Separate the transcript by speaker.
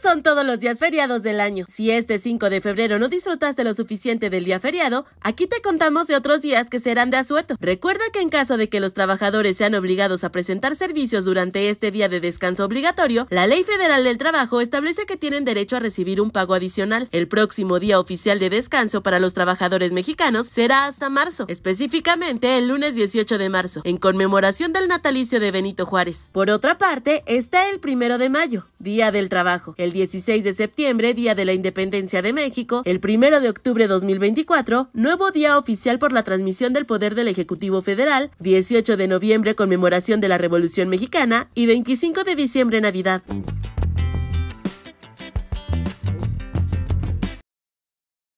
Speaker 1: son todos los días feriados del año. Si este 5 de febrero no disfrutaste lo suficiente del día feriado, aquí te contamos de otros días que serán de asueto. Recuerda que en caso de que los trabajadores sean obligados a presentar servicios durante este día de descanso obligatorio, la Ley Federal del Trabajo establece que tienen derecho a recibir un pago adicional. El próximo día oficial de descanso para los trabajadores mexicanos será hasta marzo, específicamente el lunes 18 de marzo, en conmemoración del natalicio de Benito Juárez. Por otra parte, está el primero de mayo, Día del Trabajo el 16 de septiembre, Día de la Independencia de México, el 1 de octubre 2024, nuevo día oficial por la transmisión del poder del Ejecutivo Federal, 18 de noviembre conmemoración de la Revolución Mexicana y 25 de diciembre Navidad.